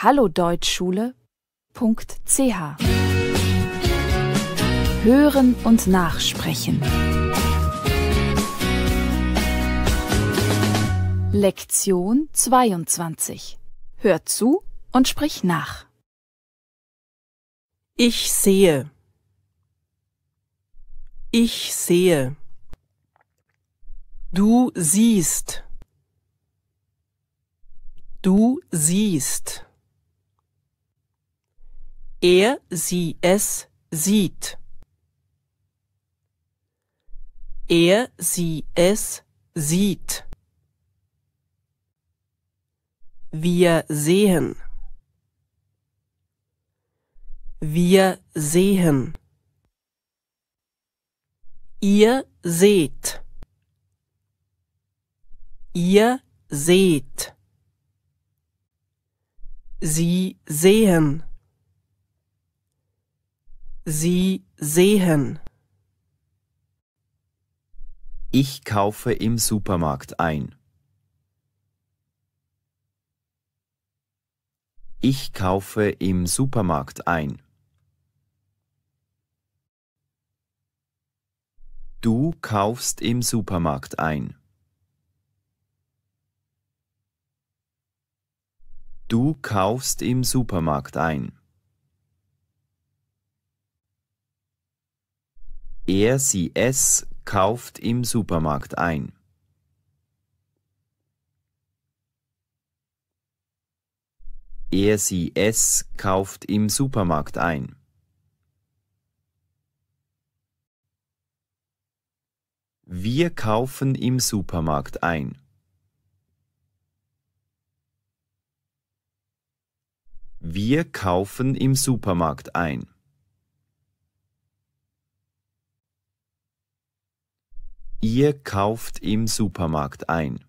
hallodeutschschule.ch Hören und Nachsprechen. Lektion 22. Hör zu und sprich nach. Ich sehe. Ich sehe. Du siehst. Du siehst er sie es sieht. Er sie es sieht. Wir sehen. Wir sehen. Ihr seht. Ihr seht. Sie sehen sie sehen. Ich kaufe im Supermarkt ein. Ich kaufe im Supermarkt ein. Du kaufst im Supermarkt ein. Du kaufst im Supermarkt ein. Er, sie, es kauft im Supermarkt ein. Er, sie, es kauft im Supermarkt ein. Wir kaufen im Supermarkt ein. Wir kaufen im Supermarkt ein. Ihr kauft im Supermarkt ein.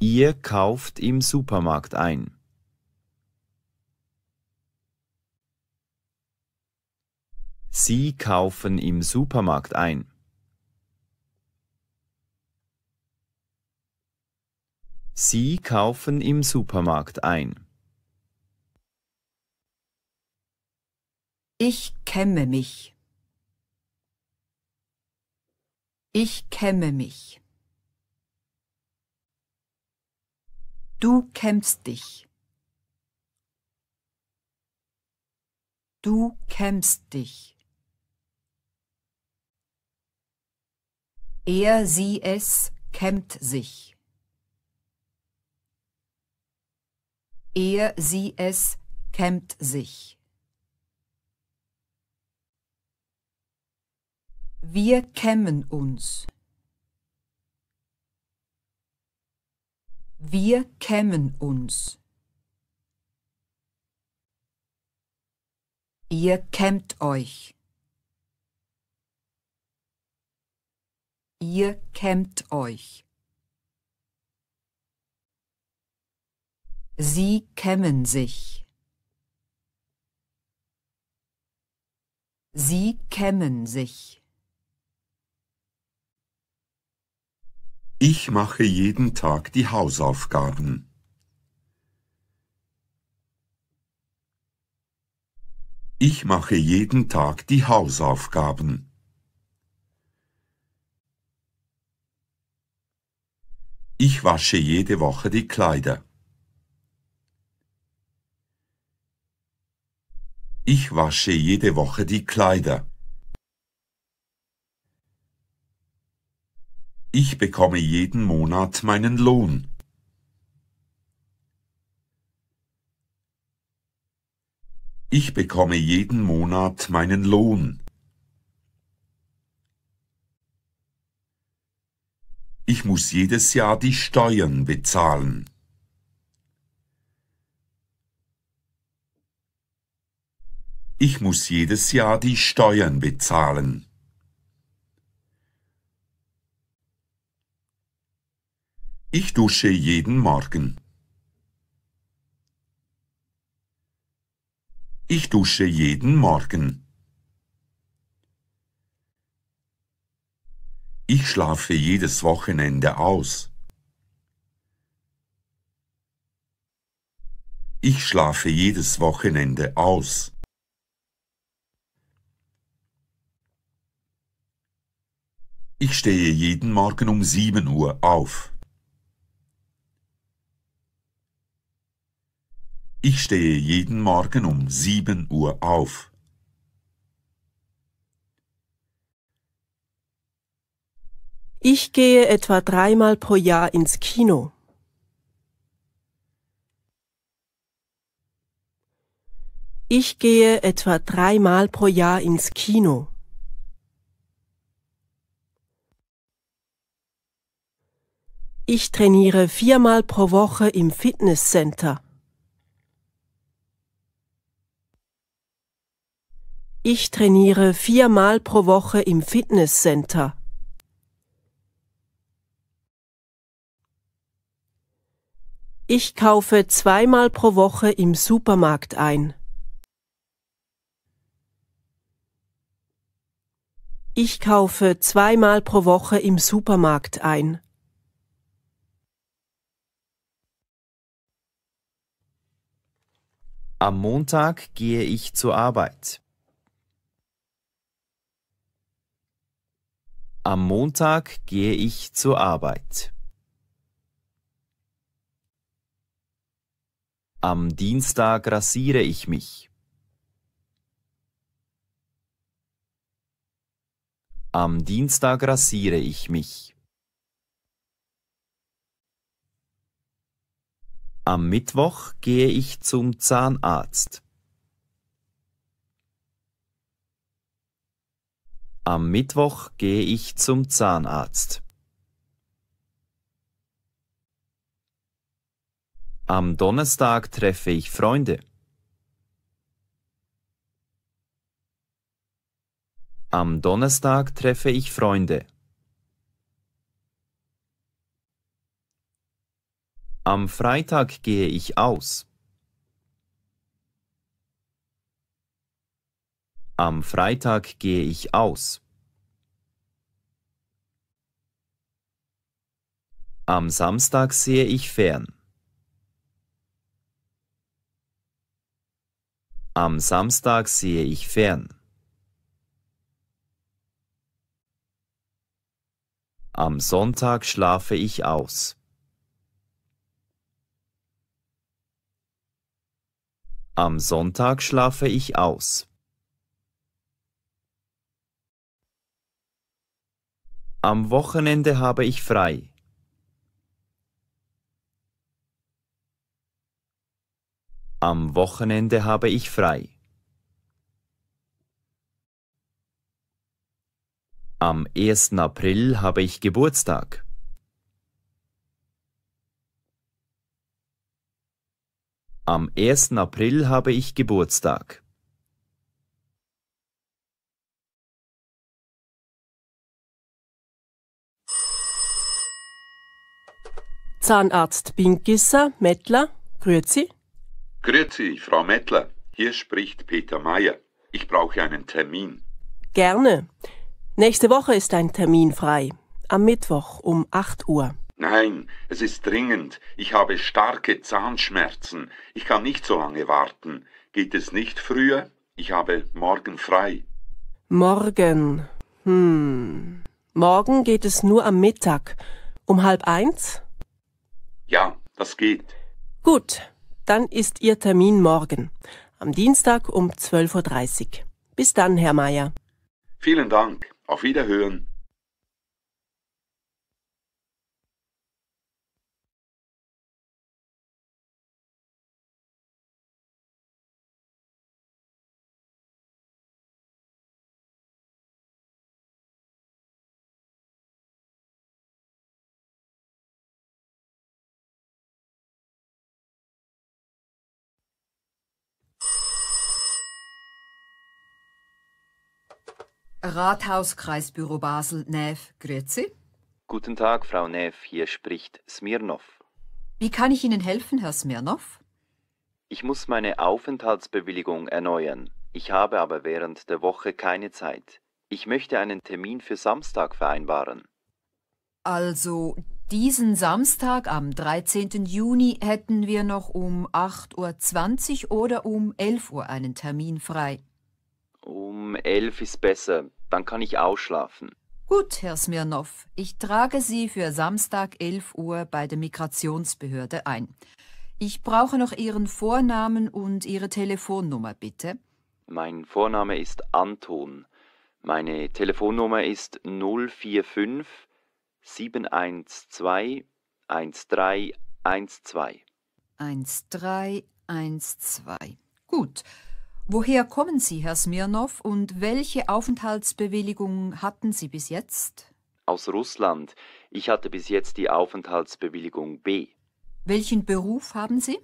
Ihr kauft im Supermarkt ein. Sie kaufen im Supermarkt ein. Sie kaufen im Supermarkt ein. Ich kämme mich. Ich kämme mich. Du kämmst dich. Du kämmst dich. Er, sie, es kämmt sich. Er, sie, es kämmt sich. Wir kämmen uns. Wir kämmen uns. Ihr kämmt euch. Ihr kämmt euch. Sie kämmen sich. Sie kämmen sich. Ich mache jeden Tag die Hausaufgaben. Ich mache jeden Tag die Hausaufgaben. Ich wasche jede Woche die Kleider. Ich wasche jede Woche die Kleider. Ich bekomme jeden Monat meinen Lohn. Ich bekomme jeden Monat meinen Lohn. Ich muss jedes Jahr die Steuern bezahlen. Ich muss jedes Jahr die Steuern bezahlen. Ich dusche jeden Morgen. Ich dusche jeden Morgen. Ich schlafe jedes Wochenende aus. Ich schlafe jedes Wochenende aus. Ich stehe jeden Morgen um sieben Uhr auf. Ich stehe jeden Morgen um 7 Uhr auf. Ich gehe etwa dreimal pro Jahr ins Kino. Ich gehe etwa dreimal pro Jahr ins Kino. Ich trainiere viermal pro Woche im Fitnesscenter. Ich trainiere viermal pro Woche im Fitnesscenter. Ich kaufe zweimal pro Woche im Supermarkt ein. Ich kaufe zweimal pro Woche im Supermarkt ein. Am Montag gehe ich zur Arbeit. Am Montag gehe ich zur Arbeit. Am Dienstag rasiere ich mich. Am Dienstag rasiere ich mich. Am Mittwoch gehe ich zum Zahnarzt. Am Mittwoch gehe ich zum Zahnarzt. Am Donnerstag treffe ich Freunde. Am Donnerstag treffe ich Freunde. Am Freitag gehe ich aus. Am Freitag gehe ich aus. Am Samstag sehe ich fern. Am Samstag sehe ich fern. Am Sonntag schlafe ich aus. Am Sonntag schlafe ich aus. Am Wochenende habe ich frei. Am Wochenende habe ich frei. Am 1. April habe ich Geburtstag. Am 1. April habe ich Geburtstag. Zahnarzt Bingisser, Mettler, Grüezi. Grüezi, Frau Mettler. Hier spricht Peter Mayer. Ich brauche einen Termin. Gerne. Nächste Woche ist ein Termin frei. Am Mittwoch um 8 Uhr. Nein, es ist dringend. Ich habe starke Zahnschmerzen. Ich kann nicht so lange warten. Geht es nicht früher? Ich habe morgen frei. Morgen. Hm. Morgen geht es nur am Mittag. Um halb eins? Ja, das geht. Gut, dann ist Ihr Termin morgen, am Dienstag um 12.30 Uhr. Bis dann, Herr Mayer. Vielen Dank. Auf Wiederhören. Rathauskreisbüro Basel, Neff, Grüezi. Guten Tag, Frau Neff, hier spricht Smirnov. Wie kann ich Ihnen helfen, Herr Smirnov? Ich muss meine Aufenthaltsbewilligung erneuern. Ich habe aber während der Woche keine Zeit. Ich möchte einen Termin für Samstag vereinbaren. Also, diesen Samstag am 13. Juni hätten wir noch um 8.20 Uhr oder um 11 Uhr einen Termin frei. Um elf ist besser, dann kann ich ausschlafen. Gut, Herr Smirnov, ich trage Sie für Samstag 11 Uhr bei der Migrationsbehörde ein. Ich brauche noch Ihren Vornamen und Ihre Telefonnummer, bitte. Mein Vorname ist Anton. Meine Telefonnummer ist 045 712 1312. 1312. Gut. Woher kommen Sie, Herr Smirnov, und welche Aufenthaltsbewilligung hatten Sie bis jetzt? Aus Russland. Ich hatte bis jetzt die Aufenthaltsbewilligung B. Welchen Beruf haben Sie?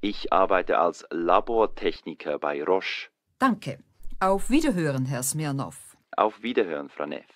Ich arbeite als Labortechniker bei Roche. Danke. Auf Wiederhören, Herr Smirnov. Auf Wiederhören, Frau Neff.